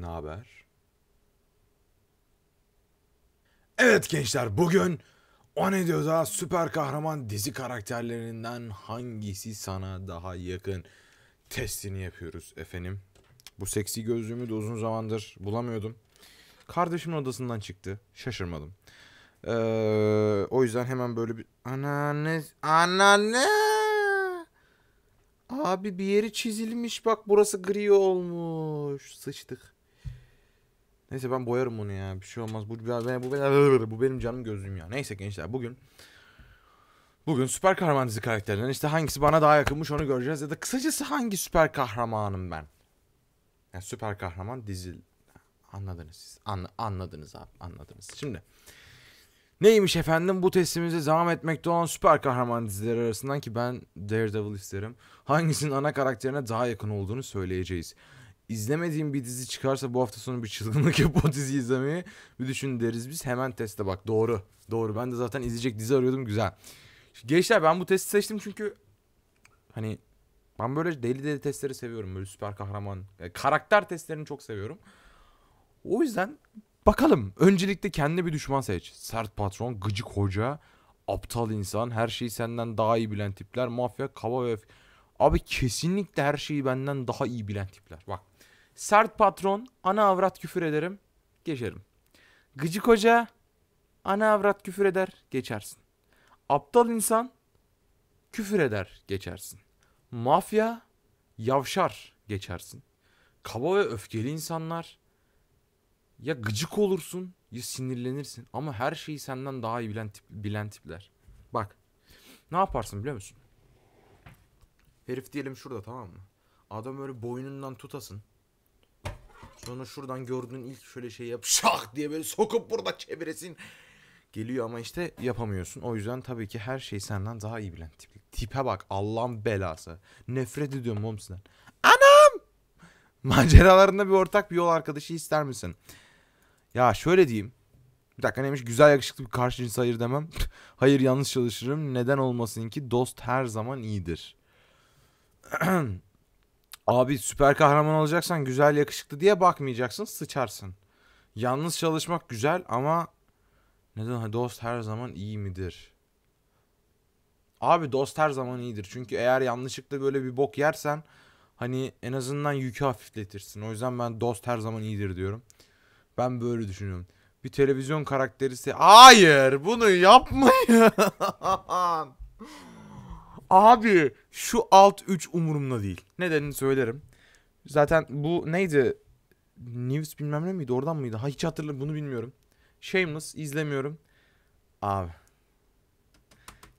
Ne haber? Evet gençler bugün o ne diyor süper kahraman dizi karakterlerinden hangisi sana daha yakın testini yapıyoruz efendim. Bu seksi gözlüğümü de uzun zamandır bulamıyordum. Kardeşimin odasından çıktı. Şaşırmadım. Ee, o yüzden hemen böyle bir... Anane... Anane... Abi bir yeri çizilmiş bak burası gri olmuş. Sıçtık. Neyse ben boyarım bunu ya. Bir şey olmaz. Bu, ben, bu, benim, bu benim canım gözlüğüm ya. Neyse gençler bugün Bugün süper kahraman dizi karakterlerinden işte hangisi bana daha yakınmış onu göreceğiz ya da kısacası hangi süper kahramanım ben. Yani süper kahraman dizi anladınız siz. Anla, anladınız abi anladınız. Şimdi neymiş efendim bu testimize devam etmekte olan süper kahraman dizileri arasından ki ben Daredevil isterim. Hangisinin ana karakterine daha yakın olduğunu söyleyeceğiz izlemediğim bir dizi çıkarsa bu hafta sonu bir çılgınlık yapıp o diziyi izlemeyi bir düşün deriz biz. Hemen teste bak doğru. Doğru ben de zaten izleyecek dizi arıyordum güzel. Gençler ben bu testi seçtim çünkü hani ben böyle deli deli testleri seviyorum. Böyle süper kahraman, e, karakter testlerini çok seviyorum. O yüzden bakalım. Öncelikle kendi bir düşman seç. Sert patron, gıcık hoca, aptal insan, her şeyi senden daha iyi bilen tipler, mafya, kaba ve... Abi kesinlikle her şeyi benden daha iyi bilen tipler. Bak Sert patron, ana avrat küfür ederim, geçerim. Gıcık hoca, ana avrat küfür eder, geçersin. Aptal insan, küfür eder, geçersin. Mafya, yavşar, geçersin. Kaba ve öfkeli insanlar, ya gıcık olursun ya sinirlenirsin. Ama her şeyi senden daha iyi bilen, tip, bilen tipler. Bak, ne yaparsın biliyor musun? Herif diyelim şurada tamam mı? Adam böyle boynundan tutasın. Sonra şuradan gördüğün ilk şöyle şey yap şak diye böyle sokup burada çeviresin. Geliyor ama işte yapamıyorsun. O yüzden tabii ki her şey senden daha iyi bilen tip. Tipe bak Allah'ın belası. Nefret ediyorum oğlum sizden. Anam! Maceralarında bir ortak bir yol arkadaşı ister misin? Ya şöyle diyeyim. Bir dakika neymiş güzel yakışıklı bir karşı cins hayır demem. hayır yanlış çalışırım. Neden olmasın ki dost her zaman iyidir. Abi süper kahraman olacaksan güzel yakışıklı diye bakmayacaksın sıçarsın. Yalnız çalışmak güzel ama neden dost her zaman iyi midir? Abi dost her zaman iyidir. Çünkü eğer yanlışlıkla böyle bir bok yersen hani en azından yükü hafifletirsin. O yüzden ben dost her zaman iyidir diyorum. Ben böyle düşünüyorum. Bir televizyon karakterisi... Hayır bunu yapmayın. Abi şu alt 3 umurumda değil. Nedenini söylerim. Zaten bu neydi? News bilmem ne miydi? Oradan mıydı? Ha hiç hatırlamıyorum. Bunu bilmiyorum. Shameless izlemiyorum. Abi.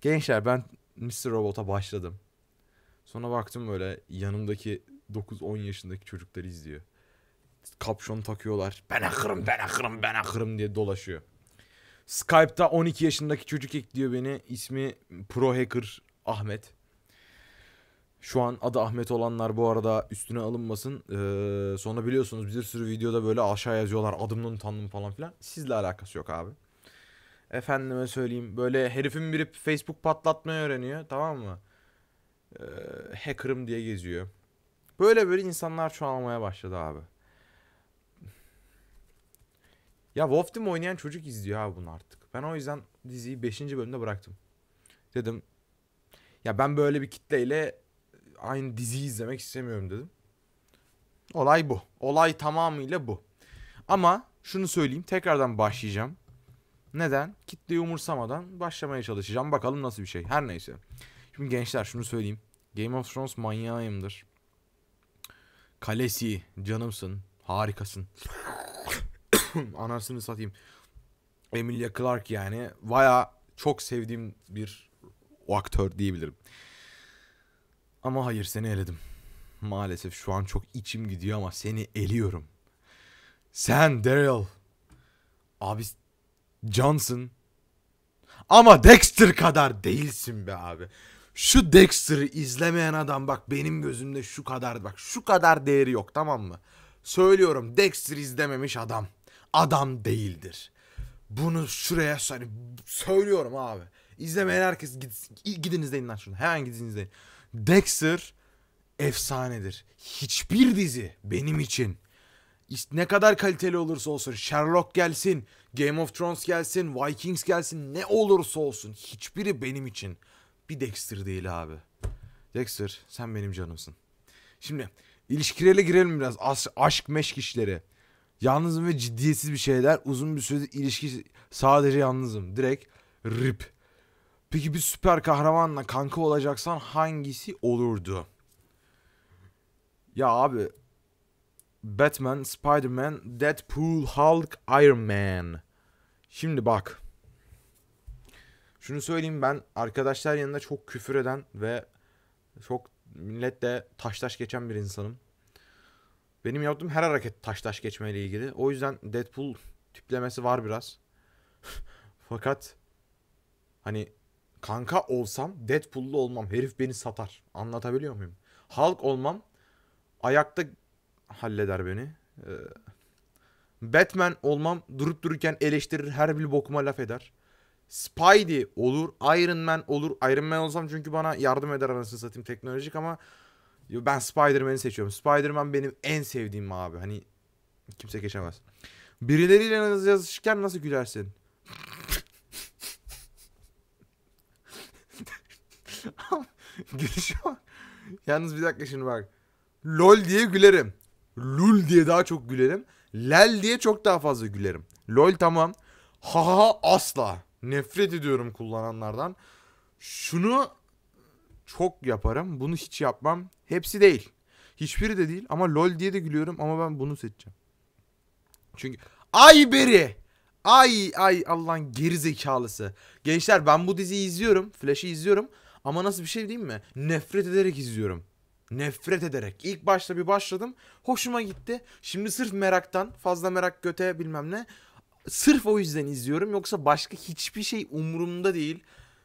Gençler ben Mr. Robot'a başladım. Sonra baktım böyle yanımdaki 9-10 yaşındaki çocukları izliyor. Kapşon takıyorlar. Ben akırım, ben akırım, ben akırım diye dolaşıyor. Skype'da 12 yaşındaki çocuk ekliyor beni. İsmi Pro Hacker Ahmet. Şu an adı Ahmet olanlar bu arada üstüne alınmasın. Ee, sonra biliyorsunuz bir sürü videoda böyle aşağı yazıyorlar adımdan utandım falan filan. Sizle alakası yok abi. Efendime söyleyeyim böyle herifin biri Facebook patlatmayı öğreniyor tamam mı? Ee, hacker'ım diye geziyor. Böyle böyle insanlar çoğalmaya başladı abi. Ya Wolf Team oynayan çocuk izliyor abi bunu artık. Ben o yüzden diziyi 5. bölümde bıraktım. Dedim ya ben böyle bir kitleyle aynı diziyi izlemek istemiyorum dedim. Olay bu. Olay tamamıyla bu. Ama şunu söyleyeyim tekrardan başlayacağım. Neden? Kitleyi umursamadan başlamaya çalışacağım. Bakalım nasıl bir şey. Her neyse. Şimdi gençler şunu söyleyeyim. Game of Thrones manyağıyımdır. Kalesi canımsın. Harikasın. Anasını satayım. Emilia Clarke yani. Baya çok sevdiğim bir o aktör diyebilirim. Ama hayır seni eledim. Maalesef şu an çok içim gidiyor ama seni eliyorum. Sen Daryl. Abi Johnson. Ama Dexter kadar değilsin be abi. Şu Dexter'ı izlemeyen adam bak benim gözümde şu kadar bak şu kadar değeri yok tamam mı? Söylüyorum Dexter izlememiş adam. Adam değildir. Bunu şuraya hani söylüyorum abi. İzlemeyen herkes gitsin. Gidin izleyin lan şunu. Hemen gidin izleyin. Dexter efsanedir. Hiçbir dizi benim için ne kadar kaliteli olursa olsun Sherlock gelsin, Game of Thrones gelsin, Vikings gelsin ne olursa olsun hiçbiri benim için bir Dexter değil abi. Dexter sen benim canımsın. Şimdi ilişkilere girelim biraz As aşk meşk işleri. Yalnızım ve ciddiyetsiz bir şeyler uzun bir süredir ilişki sadece yalnızım direkt rip. Peki bir süper kahramanla kanka olacaksan hangisi olurdu? Ya abi Batman, Spider-Man, Deadpool, Hulk, Iron Man. Şimdi bak. Şunu söyleyeyim ben arkadaşlar yanında çok küfür eden ve çok milletle taş taş geçen bir insanım. Benim yaptığım her hareket taş taş geçmeyle ilgili. O yüzden Deadpool tiplemesi var biraz. Fakat hani Kanka olsam Deadpool'lu olmam. Herif beni satar. Anlatabiliyor muyum? Hulk olmam. Ayakta halleder beni. Ee, Batman olmam durup dururken eleştirir her bir bokuma laf eder. Spidey olur, Iron Man olur. Iron Man olsam çünkü bana yardım eder anasını satayım teknolojik ama ben Spider-Man'i seçiyorum. Spider-Man benim en sevdiğim abi. Hani kimse geçemez. Birileriyle yazışırken nasıl gülersin? Girişe bak. Yalnız bir dakika şimdi bak. LOL diye gülerim. LUL diye daha çok gülerim. LEL diye çok daha fazla gülerim. LOL tamam. Ha ha ha asla. Nefret ediyorum kullananlardan. Şunu çok yaparım. Bunu hiç yapmam. Hepsi değil. Hiçbiri de değil ama LOL diye de gülüyorum ama ben bunu seçeceğim. Çünkü ay beri. Ay ay Allah'ın geri zekalısı. Gençler ben bu diziyi izliyorum. Flash'ı izliyorum. Ama nasıl bir şey diyeyim mi? Nefret ederek izliyorum. Nefret ederek. İlk başta bir başladım. Hoşuma gitti. Şimdi sırf meraktan, fazla merak göte bilmem ne. Sırf o yüzden izliyorum. Yoksa başka hiçbir şey umurumda değil.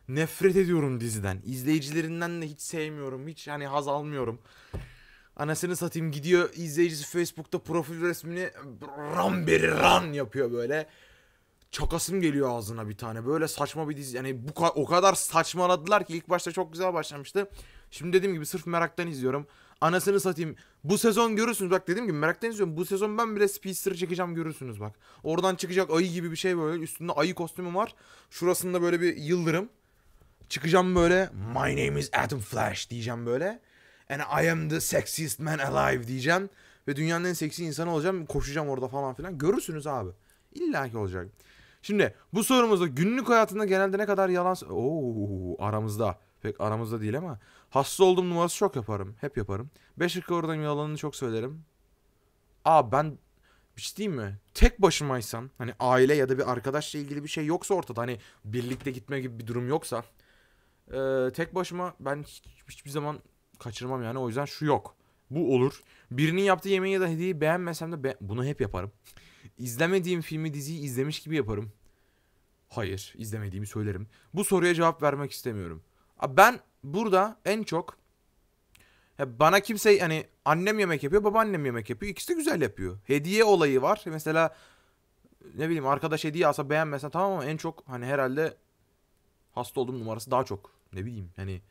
Nefret ediyorum diziden. İzleyicilerinden de hiç sevmiyorum. Hiç hani haz almıyorum. Anasını satayım gidiyor izleyicisi Facebook'ta profil resmini ran beri ran yapıyor böyle çakasım geliyor ağzına bir tane. Böyle saçma bir dizi. Yani bu o kadar saçmaladılar ki ilk başta çok güzel başlamıştı. Şimdi dediğim gibi sırf meraktan izliyorum. Anasını satayım. Bu sezon görürsünüz bak dediğim gibi meraktan izliyorum. Bu sezon ben bile Speedster çekeceğim görürsünüz bak. Oradan çıkacak ayı gibi bir şey böyle. Üstünde ayı kostümüm var. Şurasında böyle bir yıldırım. Çıkacağım böyle. My name is Adam Flash diyeceğim böyle. And I am the sexiest man alive diyeceğim. Ve dünyanın en seksi insanı olacağım. Koşacağım orada falan filan. Görürsünüz abi. İlla ki olacak. Şimdi bu sorumuzda günlük hayatında genelde ne kadar yalan... Oo aramızda. Pek aramızda değil ama. Hasta olduğum numarası çok yaparım. Hep yaparım. 5 dakika oradayım yalanını çok söylerim. Aa ben bir şey diyeyim mi? Tek başımaysam hani aile ya da bir arkadaşla ilgili bir şey yoksa ortada hani birlikte gitme gibi bir durum yoksa ee, tek başıma ben hiç, hiçbir zaman kaçırmam yani o yüzden şu yok. Bu olur. Birinin yaptığı yemeği ya da hediyeyi beğenmesem de be- bunu hep yaparım. İzlemediğim filmi diziyi izlemiş gibi yaparım. Hayır, izlemediğimi söylerim. Bu soruya cevap vermek istemiyorum. Ben burada en çok bana kimse hani annem yemek yapıyor, babaannem yemek yapıyor. İkisi de güzel yapıyor. Hediye olayı var. Mesela ne bileyim arkadaş hediye alsa beğenmese tamam ama en çok hani herhalde hasta olduğum numarası daha çok. Ne bileyim hani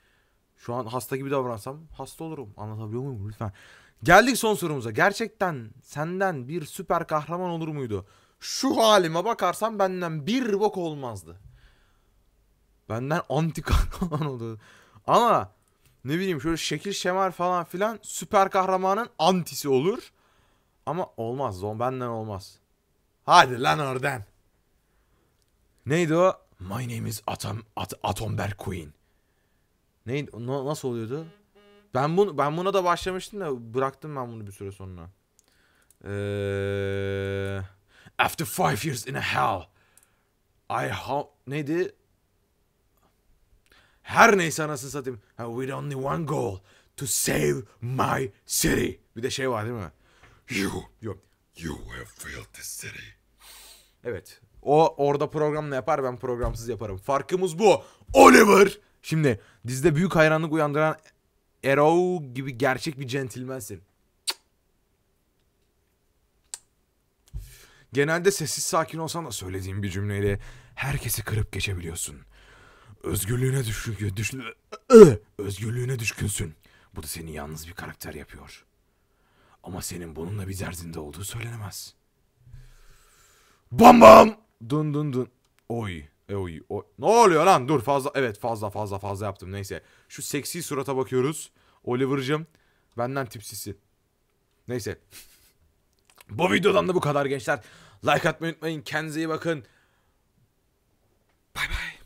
şu an hasta gibi davransam hasta olurum. Anlatabiliyor muyum lütfen? Geldik son sorumuza. Gerçekten senden bir süper kahraman olur muydu? Şu halime bakarsan benden bir bok olmazdı. Benden anti kahraman oldu. Ama ne bileyim şöyle şekil şemal falan filan süper kahramanın antisi olur. Ama olmaz. Zon benden olmaz. Hadi lan oradan. Neydi o? My name is Atom, At Atomberg Queen. Neydi? nasıl oluyordu? Ben bunu ben buna da başlamıştım da bıraktım ben bunu bir süre sonra. Ee, after five years in a hell. I how neydi? Her neyse anasını satayım. With only one goal to save my city. Bir de şey var değil mi? You, you, you have failed this city. Evet. O orada programla yapar ben programsız yaparım. Farkımız bu. Oliver. Şimdi dizide büyük hayranlık uyandıran Arrow gibi gerçek bir centilmensin. Genelde sessiz sakin olsan da söylediğim bir cümleyle herkesi kırıp geçebiliyorsun. Özgürlüğüne düşkün, düş, özgürlüğüne düşkünsün. Bu da seni yalnız bir karakter yapıyor. Ama senin bununla bir derdinde olduğu söylenemez. Bam bam! Dun dun dun. Oy. E, o, ne oluyor lan? Dur fazla. Evet fazla fazla fazla yaptım. Neyse. Şu seksi surata bakıyoruz. Oliver'cım. Benden tipsisin Neyse. bu videodan da bu kadar gençler. Like atmayı unutmayın. Kendinize iyi bakın. Bay bay.